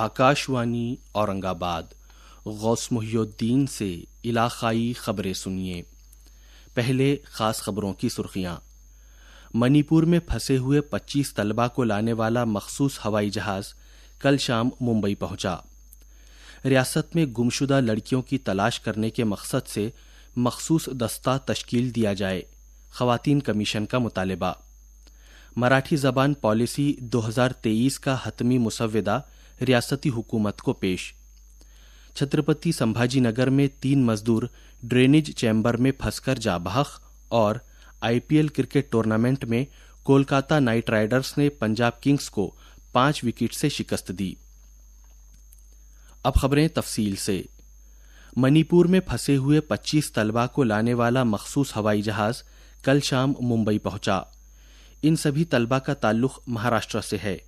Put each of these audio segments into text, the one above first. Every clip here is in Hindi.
आकाशवाणी औरंगाबाद गौस मुहिउद्दीन से इलाकाई खबरें सुनिए पहले खास खबरों की सुर्खियां मणिपुर में फंसे हुए 25 तलबा को लाने वाला मखसूस हवाई जहाज कल शाम मुंबई पहुंचा रियासत में गुमशुदा लड़कियों की तलाश करने के मकसद से मखसूस दस्ता तश्कील दिया जाए खवातीन कमीशन का मुतालबा मराठी जबान पॉलिसी 2023 का हतमी मुसविदा रियासती हुकूमत को पेश छत्रपति संभाजी नगर में तीन मजदूर ड्रेनेज चैम्बर में फंसकर जा और आईपीएल क्रिकेट टूर्नामेंट में कोलकाता नाइट राइडर्स ने पंजाब किंग्स को पांच विकेट से शिकस्त दी अब खबरें तफसील से मणिपुर में फंसे हुए 25 तलबा को लाने वाला मखसूस हवाई जहाज कल शाम मुंबई पहुंचा इन सभी तलबा का ताल्लुक महाराष्ट्र से है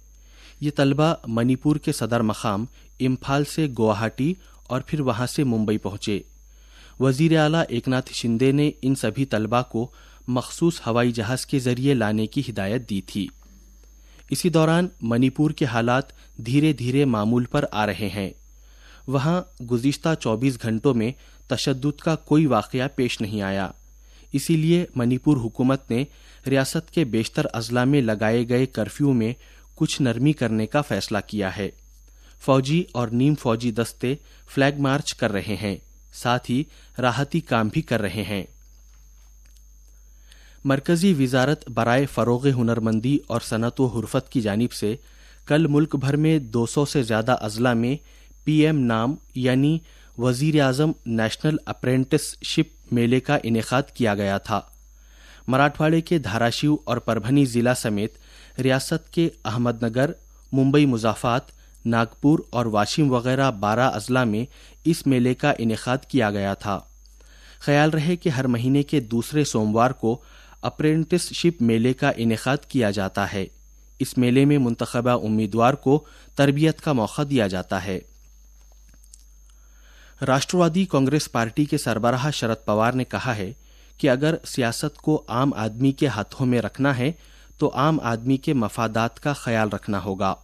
ये तलबा मणिपुर के सदर मकाम इम्फाल से गुवाहाटी और फिर वहां से मुंबई पहुंचे वजीर अला एक शिंदे ने इन सभी तलबा को मखसूस हवाई जहाज के जरिए लाने की हिदायत दी थी इसी दौरान मणिपुर के हालात धीरे धीरे मामूल पर आ रहे हैं वहां गुज्त 24 घंटों में तशद का कोई वाक़ पेश नहीं आया इसीलिए मणिपुर हुकूमत ने रियासत के बेशतर अजला में लगाए गए कर्फ्यू में कुछ नरमी करने का फैसला किया है फौजी और नीम फौजी दस्ते फ्लैग मार्च कर रहे हैं साथ ही राहती काम भी कर रहे हैं मरकजी वजारत बरए फ़रोग हुनरमंदी और सनत व हरफत की जानब से कल मुल्क भर में 200 से ज़्यादा अजला में पीएम नाम यानी वजीर अजम नेशनल अप्रेंटिसशिप मेले का इनका किया गया था मराठवाड़े के धाराशिव और परभनी जिला समेत रियासत के अहमदनगर मुंबई मुजाफात नागपुर और वाशिम वगैरह बारह अजला में इस मेले का इनका किया गया था ख्याल रहे कि हर महीने के दूसरे सोमवार को अप्रेंटिसशिप मेले का इनका किया जाता है इस मेले में मुंतबा उम्मीदवार को तरबियत का मौका दिया जाता है राष्ट्रवादी कांग्रेस पार्टी के सरबराह शरद पवार ने कहा है कि अगर सियासत को आम आदमी के हाथों में रखना है तो आम आदमी के मफादात का ख्याल रखना होगा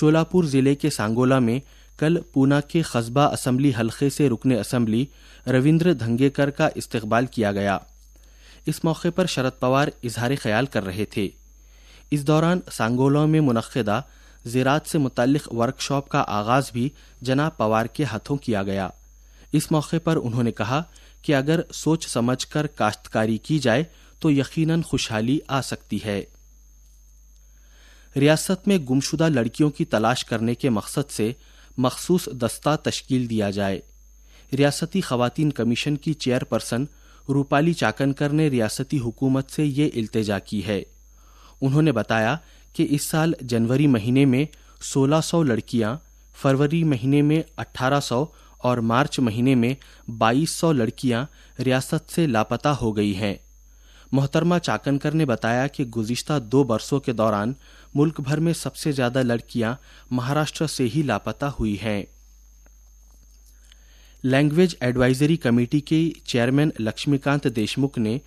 शोलापुर जिले के सांगोला में कल पूना के कस्बा असम्बली हलके से रुकने असम्बली रविन्द्र धंगेकर का इस्तेबाल किया गया इस मौके पर शरद पवार इजहार ख्याल कर रहे थे इस दौरान सांगोला में मुनदा ज़रात से मुतल वर्कशॉप का आगाज़ भी जनाब पवार के हाथों किया गया इस मौके पर उन्होंने कहा कि अगर सोच समझकर काश्तकारी की जाए तो यकीनन खुशहाली आ सकती है रियासत में गुमशुदा लड़कियों की तलाश करने के मकसद से मखसूस दस्ता तश्कील दिया जाए रियासती खवतिन कमीशन की चेयरपर्सन रूपाली चाकनकर ने रियासती हुकूमत से ये इल्तजा की है उन्होंने बताया कि इस साल जनवरी महीने में 1600 लड़कियां फरवरी महीने में 1800 और मार्च महीने में 2200 लड़कियां रियासत से लापता हो गई हैं मोहतरमा चाकनकर ने बताया कि गुजश्ता दो बरसों के दौरान मुल्क भर में सबसे ज्यादा लड़कियां महाराष्ट्र से ही लापता हुई हैं लैंग्वेज एडवाइजरी कमेटी के चेयरमैन लक्ष्मीकांत देशमुख ने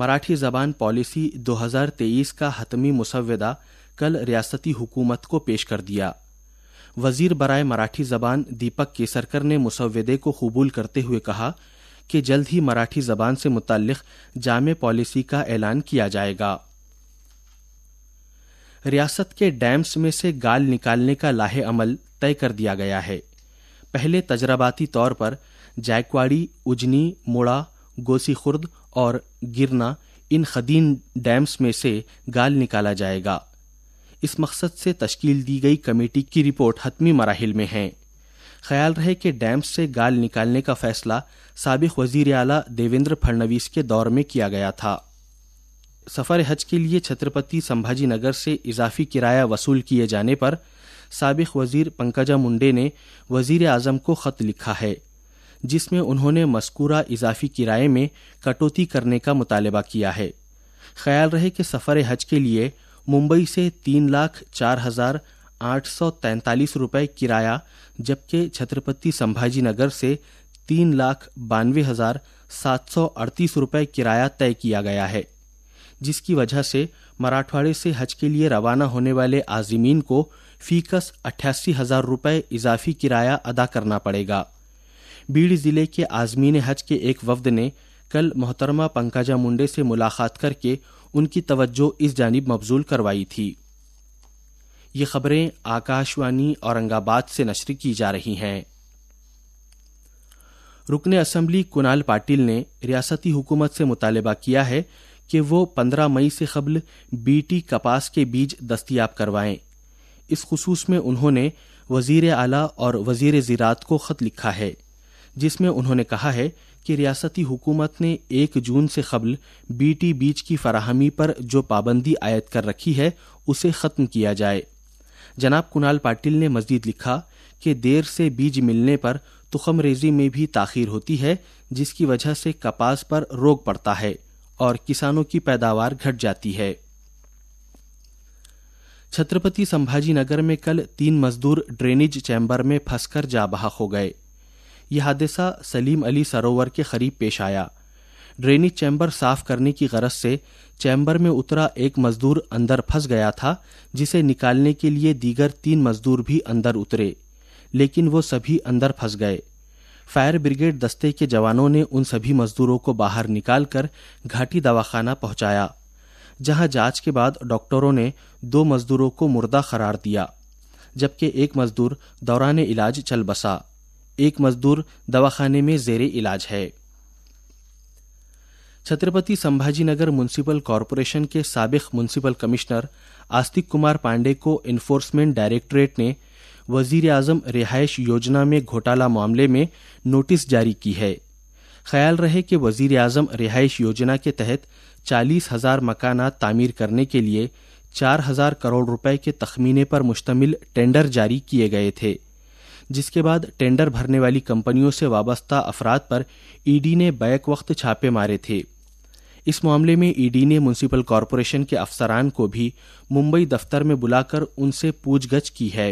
मराठी जबान पॉलिसी 2023 का हतमी मुसविदा कल रियासती हुकूमत को पेश कर दिया वजीर बराए मराठी जबान दीपक केसरकर ने मुसवदे को कबूल करते हुए कहा कि जल्द ही मराठी जबान से मुतल जाम पॉलिसी का ऐलान किया जाएगा रियासत के डैम्स में से गाल निकालने का लाहे अमल तय कर दिया गया है पहले तजरबाती तौर पर जायकवाड़ी उजनी मोड़ा गोसी खुर्द और गिरना इन खदीन डैम्स में से गाल निकाला जाएगा इस मकसद से तश्कील दी गई कमेटी की रिपोर्ट हतमी मराहल में है ख्याल रहे कि डैम से गाल निकालने का फैसला सबक वजीर अला देवेंद्र फडणवीस के दौर में किया गया था सफर हज के लिए छत्रपति संभाजी नगर से इजाफी किराया वसूल किए जाने पर सबक वजीर पंकजा मुंडे ने वजीर आजम को खत लिखा है जिसमें उन्होंने मस्कूरा इजाफी किराए में कटौती करने का मुतालबा किया है ख्याल रहे कि सफ़र हज के लिए मुंबई से तीन लाख चार हजार आठ सौ तैंतालीस रुपये किराया जबकि छत्रपति संभाजी नगर से तीन लाख बानवे हजार सात सौ अड़तीस रुपये किराया तय किया गया है जिसकी वजह से मराठवाड़े से हज के लिए रवाना होने वाले आजिमीन को फीकस अट्ठासी हजार रुपये इजाफी किराया अदा करना पड़ेगा बीड़ जिले के आजमीन हज के एक वफद ने कल मोहतरमा पंकजा मुंडे से मुलाकात करके उनकी तवज्जो इस जानब मबजूल करवाई थी ये खबरें आकाशवाणी औरंगाबाद से नशर की जा रही हैं रुकन असम्बली कुणाल पाटिल ने रियासती हुकूमत से मुतालबा किया है कि वो पंद्रह मई से कबल बीटी कपास के बीज दस्तियाब करवाएं इस खसूस में उन्होंने वजीर आला और वजीर जीरात को ख़त लिखा है जिसमें उन्होंने कहा है कि रियासती हुकूमत ने एक जून से कबल बीटी बीज की फराहमी पर जो पाबंदी आयद कर रखी है उसे खत्म किया जाए जनाब कुणाल पाटिल ने मजीद लिखा कि देर से बीज मिलने पर तुखम रेजी में भी ताखिर होती है जिसकी वजह से कपास पर रोग पड़ता है और किसानों की पैदावार घट जाती है छत्रपति संभाजी नगर में कल तीन मजदूर ड्रेनेज चैम्बर में फंसकर जा बहा हो गए यह हादसा सलीम अली सरोवर के करीब पेश आया ड्रेनेज चैम्बर साफ करने की गरज से चैम्बर में उतरा एक मजदूर अंदर फंस गया था जिसे निकालने के लिए दीगर तीन मजदूर भी अंदर उतरे लेकिन वो सभी अंदर फंस गए फायर ब्रिगेड दस्ते के जवानों ने उन सभी मजदूरों को बाहर निकालकर घाटी दवाखाना पहुंचाया जहां जांच के बाद डॉक्टरों ने दो मजदूरों को मुर्दा करार दिया जबकि एक मजदूर दौरान इलाज चल बसा एक मजदूर दवाखाने में जेर इलाज है छत्रपति संभाजीनगर म्यूनिसिपल कॉरपोरेशन के सबक म्यूनिसिपल कमिश्नर आस्तिक कुमार पांडे को इन्फोर्समेंट डायरेक्टोरेट ने वजीर आजम रिहायश योजना में घोटाला मामले में नोटिस जारी की है ख्याल रहे कि वजीर आजम रिहायश योजना के तहत चालीस हजार मकाना तामीर करने के लिए चार हजार करोड़ रुपए के तखमीने पर मुश्तमिल टेंडर जारी किए गए थे जिसके बाद टेंडर भरने वाली कंपनियों से वाबस्ता अफराद पर ईडी ने बैक वक्त छापे मारे थे इस मामले में ईडी ने म्यूनसिपल कॉरपोरेशन के अफसरान को भी मुंबई दफ्तर में बुलाकर उनसे पूछगछ की है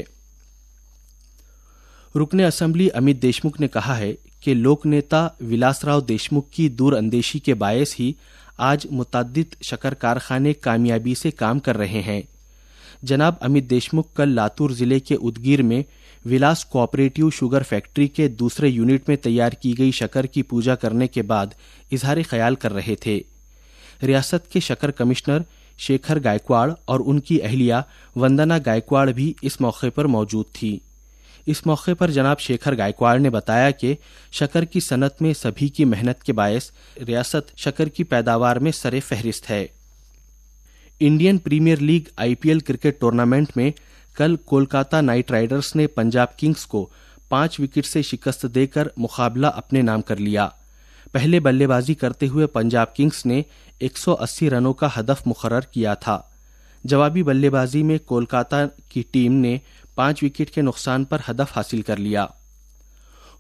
रुकन असम्बली अमित देशमुख ने कहा है कि लोक नेता विलासराव देशमुख की दूरअंदेशी के बायस ही आज मुतद शकर कारखाने कामयाबी से काम कर रहे हैं जनाब अमित देशमुख कल लातूर जिले के उदगीर में विलास कोऑपरेटिव शुगर फैक्ट्री के दूसरे यूनिट में तैयार की गई शकर की पूजा करने के बाद इजहार ख्याल कर रहे थे रियासत के शकर कमिश्नर शेखर गायकवाड़ और उनकी अहलिया वंदना गायकवाड़ भी इस मौके पर मौजूद थी इस मौके पर जनाब शेखर गायकवाड़ ने बताया कि शकर की सनत में सभी की मेहनत के बायस रियासत शकर की पैदावार में सरे फहरिस्त है Indian premier league IPL cricket tournament में कल कोलकाता नाइट राइडर्स ने पंजाब किंग्स को पांच विकेट से शिकस्त देकर मुकाबला अपने नाम कर लिया पहले बल्लेबाजी करते हुए पंजाब किंग्स ने 180 रनों का हदफ मुकर किया था जवाबी बल्लेबाजी में कोलकाता की टीम ने पांच विकेट के नुकसान पर हदफ हासिल कर लिया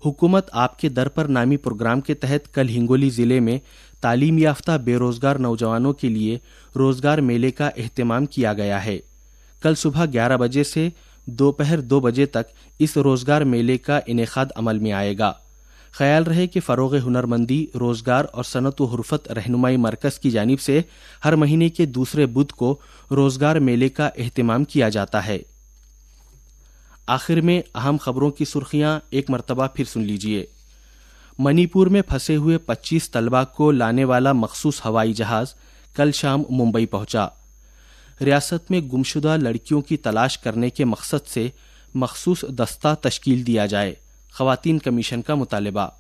हुकूमत आपके दर पर नामी प्रोग्राम के तहत कल हिंगोली जिले में तालीम याफ्ता बेरोजगार नौजवानों के लिए रोजगार मेले का अहतमाम किया गया है कल सुबह ग्यारह बजे से दोपहर दो बजे तक इस रोजगार मेले का इनेखाद अमल में आएगा ख्याल रहे कि फ़रोग हुनरमंदी रोज़गार और सनत व हरफत रहनुमाई मरकज़ की जानब से हर महीने के दूसरे बुध को रोज़गार मेले का अहतमाम किया जाता है आखिर में अहम खबरों की सुर्खियां एक मरतबा फिर सुन लीजिए मणिपुर में फंसे हुए 25 तलबा को लाने वाला मखसूस हवाई जहाज़ कल शाम मुंबई पहुंचा रियासत में गुमशुदा लड़कियों की तलाश करने के मकसद से मखसूस दस्ता तश्कील दिया जाए खवतिन कमीशन का मुतालबा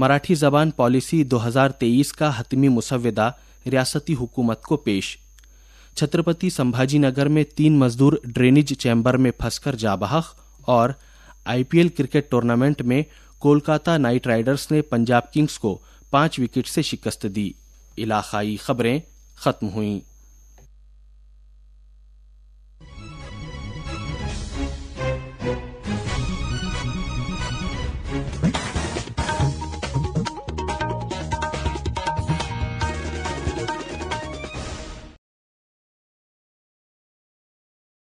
मराठी जबान पॉलिसी 2023 का हतमी मुसवदा रियासती हुकूमत को पेश छत्रपति संभाजी नगर में तीन मजदूर ड्रेनेज चैम्बर में फंसकर जा बहक और आईपीएल क्रिकेट टूर्नामेंट में कोलकाता नाइट राइडर्स ने पंजाब किंग्स को पांच विकेट से शिकस्त दी इलाकाई खबरें खत्म हुईं